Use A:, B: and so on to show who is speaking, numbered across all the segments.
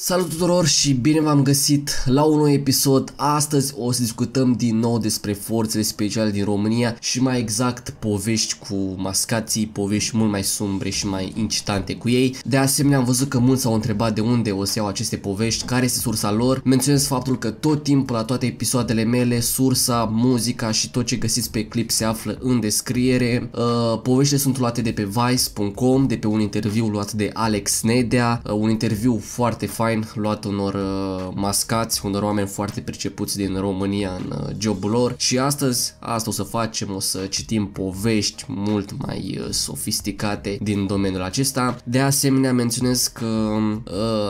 A: Salut tuturor și bine v-am găsit la un nou episod. Astăzi o să discutăm din nou despre forțele speciale din România și mai exact povești cu mascații, povești mult mai sumbre și mai incitante cu ei. De asemenea am văzut că mulți s-au întrebat de unde o să iau aceste povești, care este sursa lor. Menționez faptul că tot timpul la toate episoadele mele, sursa, muzica și tot ce găsiți pe clip se află în descriere. Uh, poveștile sunt luate de pe vice.com, de pe un interviu luat de Alex Nedea, uh, un interviu foarte foarte fain, luat unor uh, mascați, unor oameni foarte pricepuți din România în uh, jobul lor și astăzi asta o să facem, o să citim povești mult mai uh, sofisticate din domeniul acesta. De asemenea menționez că um,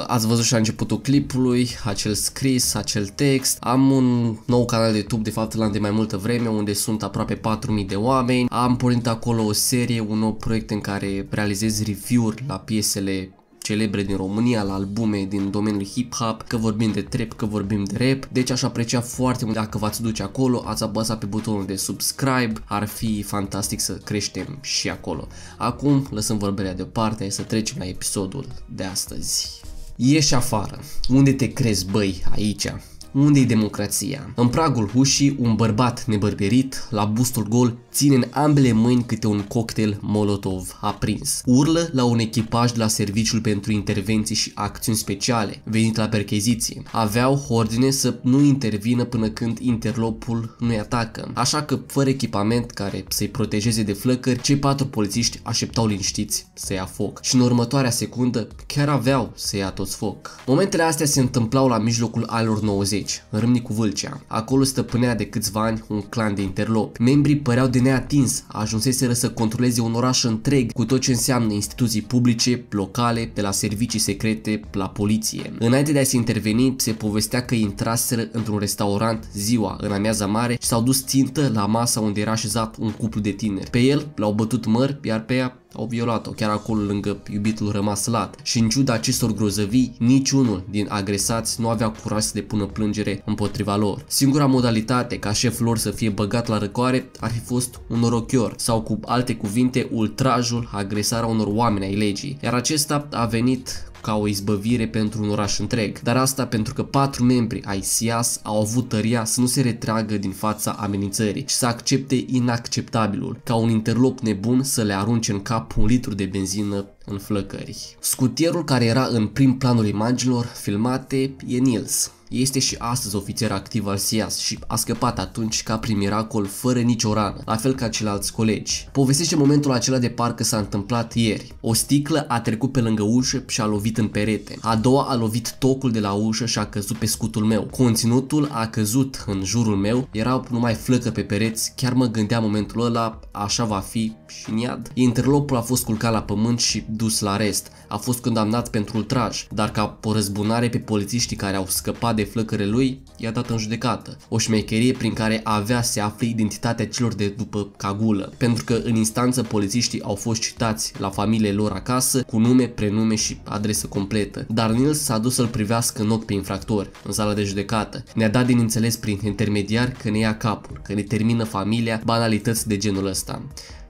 A: ați văzut și la începutul clipului acel scris, acel text. Am un nou canal de YouTube, de fapt l-am de mai multă vreme, unde sunt aproape 4000 de oameni. Am pornit acolo o serie, un nou proiect în care realizez review-uri la piesele celebre din România, la albume din domeniul hip-hop, că vorbim de trap, că vorbim de rap, deci aș aprecia foarte mult dacă v-ați duce acolo, ați apăsat pe butonul de subscribe, ar fi fantastic să creștem și acolo. Acum lăsăm vorbirea deoparte, să trecem la episodul de astăzi. Ieși afară, unde te crezi băi aici? unde e democrația? În pragul hușii, un bărbat nebărberit, la bustul gol, ține în ambele mâini câte un cocktail Molotov aprins. Urlă la un echipaj de la Serviciul pentru Intervenții și Acțiuni Speciale, venit la percheziție. Aveau ordine să nu intervină până când interlopul nu-i atacă, așa că fără echipament care să-i protejeze de flăcări, cei patru polițiști așteptau liniștiți să ia foc. Și în următoarea secundă, chiar aveau să ia toți foc. Momentele astea se întâmplau la mijlocul alor 90 Vâlceci, în Râmnicu Vâlcea. Acolo stăpânea de câțiva ani un clan de interlopi. Membrii păreau de neatins, ajunseseră să controleze un oraș întreg cu tot ce înseamnă instituții publice, locale, de la servicii secrete, la poliție. Înainte de a se interveni, se povestea că intraseră într-un restaurant ziua, în amiaza mare, și s-au dus țintă la masa unde era așezat un cuplu de tineri. Pe el l-au bătut măr, iar pe ea au violat-o chiar acolo lângă iubitul rămas lat și în ciuda acestor grozăvii, niciunul din agresați nu avea curaj să depună plângere împotriva lor. Singura modalitate ca șef lor să fie băgat la răcoare ar fi fost un orochior sau cu alte cuvinte ultrajul, agresarea unor oameni ai legii, iar acesta a venit ca o izbăvire pentru un oraș întreg, dar asta pentru că patru membri ai SIAS au avut tăria să nu se retragă din fața amenințării și să accepte inacceptabilul, ca un interlop nebun să le arunce în cap un litru de benzină în flăcări. Scutierul care era în prim planul imaginilor filmate e Nils. Este și astăzi ofițer activ al SIAS și a scăpat atunci ca prin miracol fără nicio rană, la fel ca ceilalți colegi. Povestește momentul acela de parcă s-a întâmplat ieri. O sticlă a trecut pe lângă ușă și a lovit în perete. A doua a lovit tocul de la ușă și a căzut pe scutul meu. Conținutul a căzut în jurul meu, erau numai flăcă pe pereți, chiar mă gândeam momentul ăla, așa va fi și în iad. Interlopul a fost culcat la pământ și dus la rest, A fost condamnat pentru ultraj, dar ca răzbunare pe polițiștii care au scăpat de flăcăre lui, i-a dat în judecată. O șmecherie prin care avea să afle identitatea celor de după Cagulă, pentru că în instanță polițiștii au fost citați la familie lor acasă cu nume, prenume și adresă completă. Dar Nils s-a dus să-l privească în ochi pe infractor, în sala de judecată. Ne-a dat din înțeles prin intermediar că ne ia capul, că ne termină familia, banalități de genul ăsta.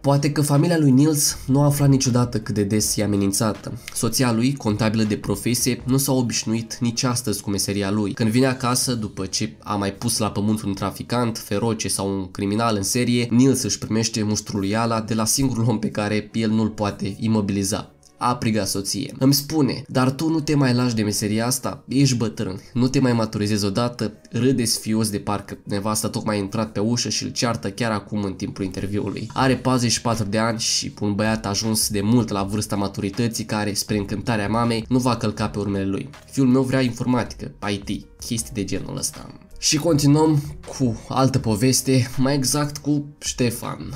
A: Poate că familia lui Nils nu a aflat niciodată cât de des e amenințată. Soția lui, contabilă de profesie, nu s-a obișnuit nici astăzi cu meseria lui. Când vine acasă, după ce a mai pus la pământ un traficant, feroce sau un criminal în serie, Nils își primește muștruliala de la singurul om pe care el nu-l poate imobiliza a soție. Îmi spune, dar tu nu te mai lași de meseria asta, ești bătrân, nu te mai maturizezi odată, râde fios de parcă nevasta tocmai a intrat pe ușă și îl ceartă chiar acum în timpul interviului. Are 44 de ani și un băiat ajuns de mult la vârsta maturității care, spre încântarea mamei, nu va călca pe urmele lui. Fiul meu vrea informatică, IT, chestii de genul ăsta. Și continuăm cu altă poveste, mai exact cu Ștefan.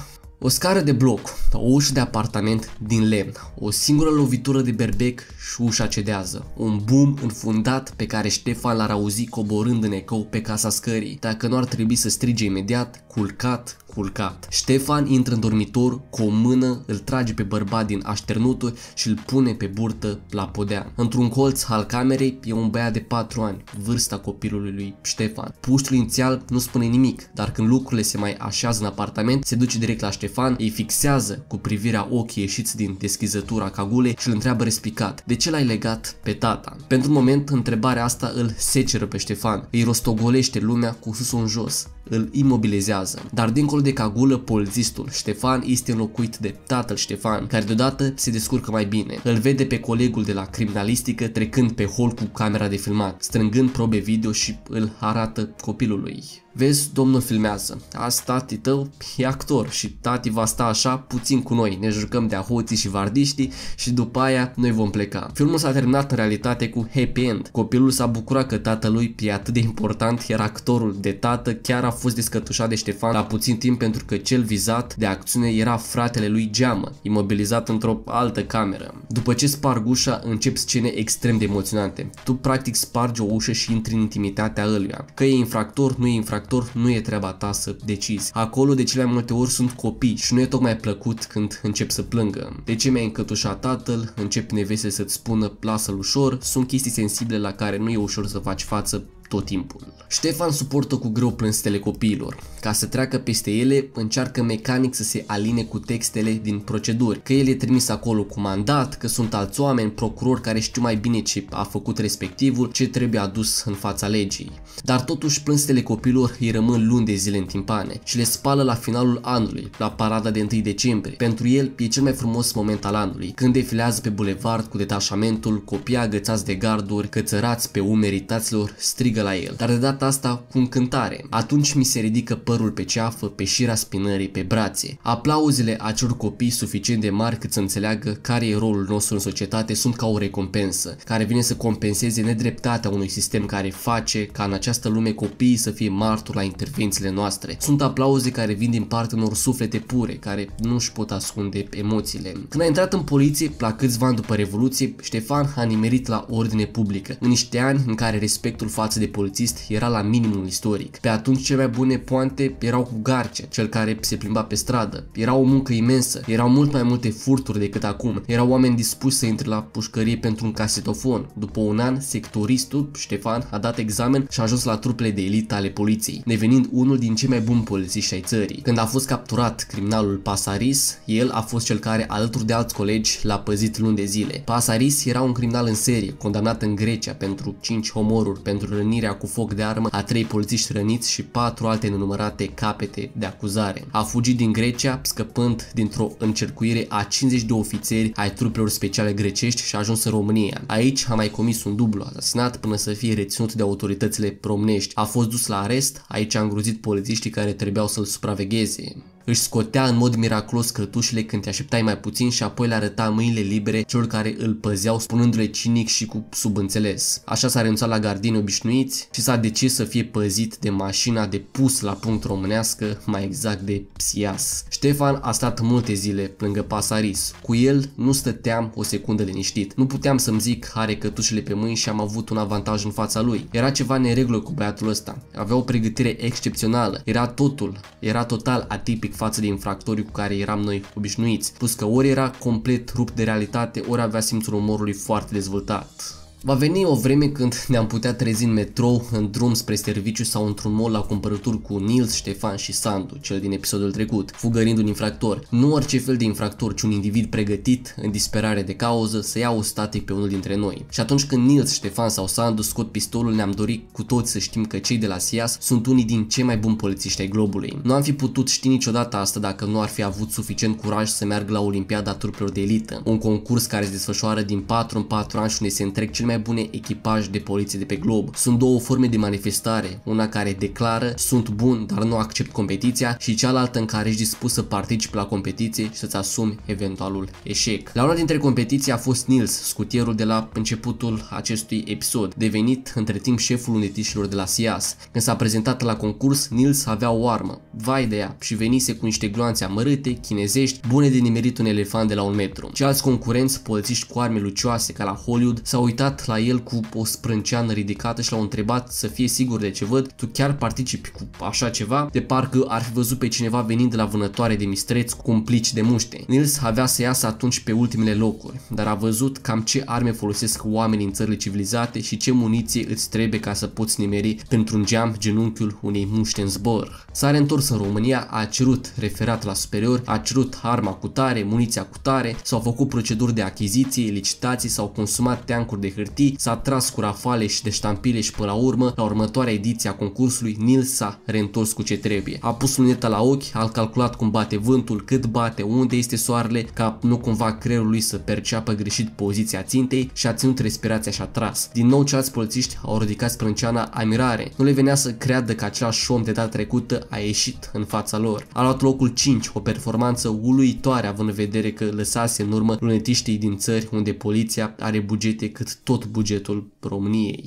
A: O scară de bloc, o ușă de apartament din lemn, o singură lovitură de berbec și ușa cedează. Un boom înfundat pe care Ștefan l-ar auzi coborând în ecou pe casa scării. Dacă nu ar trebui să strige imediat, culcat, culcat. Ștefan intră în dormitor cu o mână, îl trage pe bărbat din așternuturi și îl pune pe burtă la podea. Într-un colț al camerei e un băiat de 4 ani, vârsta copilului lui Ștefan. Puștul inițial nu spune nimic, dar când lucrurile se mai așează în apartament, se duce direct la Ștefan Ștefan îi fixează cu privirea ochii ieșiți din deschizătura cagulei și îl întreabă respicat, de ce l-ai legat pe tata? Pentru moment, întrebarea asta îl seceră pe Ștefan, îi rostogolește lumea cu sus în jos îl imobilizează. Dar dincolo de Cagulă, polițistul Ștefan este înlocuit de tatăl Ștefan, care deodată se descurcă mai bine. Îl vede pe colegul de la criminalistică trecând pe hol cu camera de filmat, strângând probe video și îl arată copilului. Vezi, domnul filmează. Azi tati tău e actor și tati va sta așa puțin cu noi. Ne jucăm de ahoții și vardiștii și după aia noi vom pleca. Filmul s-a terminat în realitate cu happy end. Copilul s-a bucurat că tatălui e atât de important, iar actorul de tată chiar a fost descătușat de Ștefan la puțin timp pentru că cel vizat de acțiune era fratele lui Geamă, imobilizat într-o altă cameră. După ce sparg ușa, încep scene extrem de emoționante. Tu practic spargi o ușă și intri în intimitatea ăluia. Că e infractor, nu e infractor, nu e treaba ta să decizi. Acolo de cele mai multe ori sunt copii și nu e tocmai plăcut când încep să plângă. De ce mi-ai încătușat tatăl? Încep nevese să-ți spună, lasă-l ușor. Sunt chestii sensibile la care nu e ușor să faci față tot timpul. Ștefan suportă cu greu plânstele copiilor. Ca să treacă peste ele, încearcă mecanic să se aline cu textele din proceduri, că el e trimis acolo cu mandat, că sunt alți oameni, procurori care știu mai bine ce a făcut respectivul, ce trebuie adus în fața legii. Dar totuși plânstele copiilor îi rămân luni de zile în timpane și le spală la finalul anului, la parada de 1 decembrie. Pentru el e cel mai frumos moment al anului, când defilează pe bulevard cu detașamentul, copii agățați de garduri, cățărați pe umerii taților, strigă strigă la el, dar de data asta cu încântare. Atunci mi se ridică părul pe ceafă, pe șira spinării, pe brațe. Aplauzele acelor copii suficient de mari cât să înțeleagă care e rolul nostru în societate sunt ca o recompensă, care vine să compenseze nedreptatea unui sistem care face ca în această lume copiii să fie martori la intervențiile noastre. Sunt aplauze care vin din partea unor suflete pure, care nu își pot ascunde emoțiile. Când a intrat în poliție, la câțiva ani după Revoluție, Ștefan a nimerit la ordine publică, în niște ani în care respectul față de polițist era la minimul istoric. Pe atunci cele mai bune poante erau cu garce, cel care se plimba pe stradă. Era o muncă imensă, erau mult mai multe furturi decât acum, erau oameni dispuși să intre la pușcărie pentru un casetofon. După un an, sectoristul Ștefan a dat examen și a ajuns la trupele de elită ale poliției, devenind unul din cei mai buni polițiști ai țării. Când a fost capturat criminalul Pasaris, el a fost cel care, alături de alți colegi, l-a păzit luni de zile. Pasaris era un criminal în serie, condamnat în Grecia pentru 5 omoruri, pentru răniri rănirea cu foc de armă a trei polițiști răniți și patru alte nenumărate capete de acuzare. A fugit din Grecia, scăpând dintr-o încercuire a 50 de ofițeri ai trupelor speciale grecești și a ajuns în România. Aici a mai comis un dublu asasinat până să fie reținut de autoritățile promnești. A fost dus la arest, aici a îngrozit polițiștii care trebuiau să-l supravegheze își scotea în mod miraculos cătușile când te așteptai mai puțin și apoi le arăta mâinile libere celor care îl păzeau, spunându-le cinic și cu subînțeles. Așa s-a renunțat la gardini obișnuiți și s-a decis să fie păzit de mașina de pus la punct românească, mai exact de psias. Ștefan a stat multe zile lângă Pasaris. Cu el nu stăteam o secundă liniștit. Nu puteam să-mi zic are cătușile pe mâini și am avut un avantaj în fața lui. Era ceva neregulă cu băiatul ăsta. Avea o pregătire excepțională. Era totul. Era total atipic față de infractorii cu care eram noi obișnuiți, plus că ori era complet rupt de realitate, ori avea simțul umorului foarte dezvoltat. Va veni o vreme când ne-am putea trezi în metrou, în drum spre serviciu sau într-un mall la cumpărături cu Nils, Ștefan și Sandu, cel din episodul trecut, fugărind un infractor. Nu orice fel de infractor, ci un individ pregătit, în disperare de cauză, să ia o static pe unul dintre noi. Și atunci când Nils, Ștefan sau Sandu scot pistolul, ne-am dorit cu toți să știm că cei de la SIAS sunt unii din cei mai buni polițiști ai globului. Nu am fi putut ști niciodată asta dacă nu ar fi avut suficient curaj să meargă la Olimpiada Trupelor de Elită, un concurs care se desfășoară din 4 în 4 ani și unde se întrec cel mai bune echipaj de poliție de pe glob. Sunt două forme de manifestare, una care declară sunt bun dar nu accept competiția și cealaltă în care ești dispus să participi la competiție și să-ți asumi eventualul eșec. La una dintre competiții a fost Nils, scutierul de la începutul acestui episod, devenit între timp șeful unitișilor de la SIAS. Când s-a prezentat la concurs, Nils avea o armă, vai de ea, și venise cu niște gloanțe amărâte, chinezești, bune de nimerit un elefant de la un metru. Ceilalți concurenți, polițiști cu arme lucioase ca la Hollywood, s-au uitat uitat la el cu o sprânceană ridicată și l-au întrebat să fie sigur de ce văd, tu chiar participi cu așa ceva? De parcă ar fi văzut pe cineva venind de la vânătoare de mistreți plici de muște. Nils avea să iasă atunci pe ultimele locuri, dar a văzut cam ce arme folosesc oamenii în țările civilizate și ce muniție îți trebuie ca să poți nimeri pentru un geam genunchiul unei muște în zbor. S-a reîntors în România, a cerut referat la superior, a cerut arma cu tare, muniția cu tare, s-au făcut proceduri de achiziție, licitații, s-au consumat teancuri de hârtie Liberty s-a tras cu rafale și de ștampile și până la urmă, la următoarea ediție a concursului, Nil s-a reîntors cu ce trebuie. A pus luneta la ochi, a calculat cum bate vântul, cât bate, unde este soarele, ca nu cumva creierul lui să perceapă greșit poziția țintei și a ținut respirația și a tras. Din nou ceilalți polițiști au ridicat sprânceana admirare, Nu le venea să creadă că același om de data trecută a ieșit în fața lor. A luat locul 5, o performanță uluitoare având în vedere că lăsase în urmă lunetiștii din țări unde poliția are bugete cât tot tot bugetul României.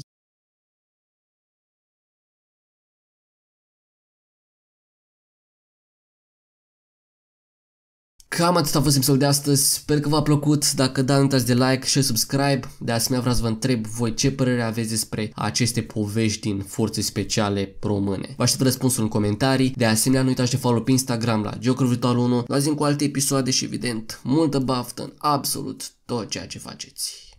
A: Cam atât a fost episodul de astăzi, sper că v-a plăcut, dacă da nu uitați de like și subscribe, de asemenea vreau să vă întreb voi ce părere aveți despre aceste povești din forțe speciale române. Vă aștept răspunsul în comentarii, de asemenea nu uitați de follow pe Instagram la Jocul Virtual 1, luați cu alte episoade și evident multă baftă în absolut tot ceea ce faceți.